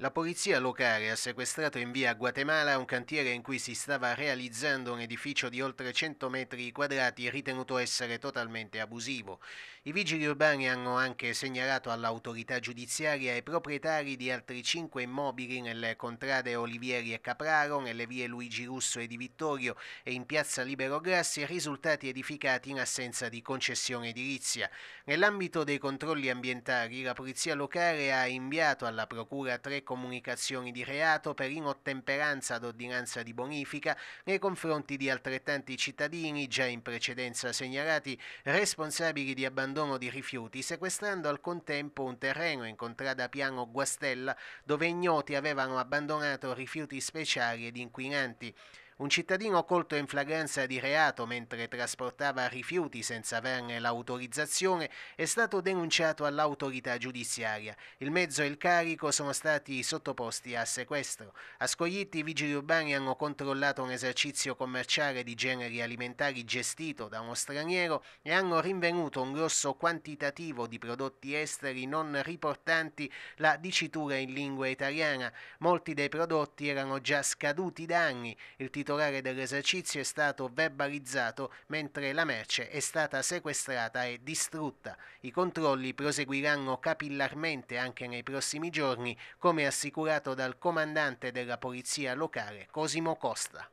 La polizia locale ha sequestrato in via Guatemala un cantiere in cui si stava realizzando un edificio di oltre 100 metri quadrati ritenuto essere totalmente abusivo. I vigili urbani hanno anche segnalato all'autorità giudiziaria i proprietari di altri 5 immobili nelle contrade Olivieri e Capraro, nelle vie Luigi Russo e di Vittorio e in piazza Libero Grassi risultati edificati in assenza di concessione edilizia. Nell'ambito dei controlli ambientali la polizia locale ha inviato alla procura tre comunicazioni di reato per inottemperanza ad ordinanza di bonifica nei confronti di altrettanti cittadini già in precedenza segnalati responsabili di abbandono di rifiuti, sequestrando al contempo un terreno in contrada Piano Guastella dove ignoti avevano abbandonato rifiuti speciali ed inquinanti. Un cittadino colto in flagranza di reato mentre trasportava rifiuti senza averne l'autorizzazione è stato denunciato all'autorità giudiziaria. Il mezzo e il carico sono stati sottoposti a sequestro. A Scoglitti i vigili urbani hanno controllato un esercizio commerciale di generi alimentari gestito da uno straniero e hanno rinvenuto un grosso quantitativo di prodotti esteri non riportanti la dicitura in lingua italiana. Molti dei prodotti erano già scaduti da anni. Il titolo titolare dell'esercizio è stato verbalizzato mentre la merce è stata sequestrata e distrutta. I controlli proseguiranno capillarmente anche nei prossimi giorni, come assicurato dal comandante della polizia locale Cosimo Costa.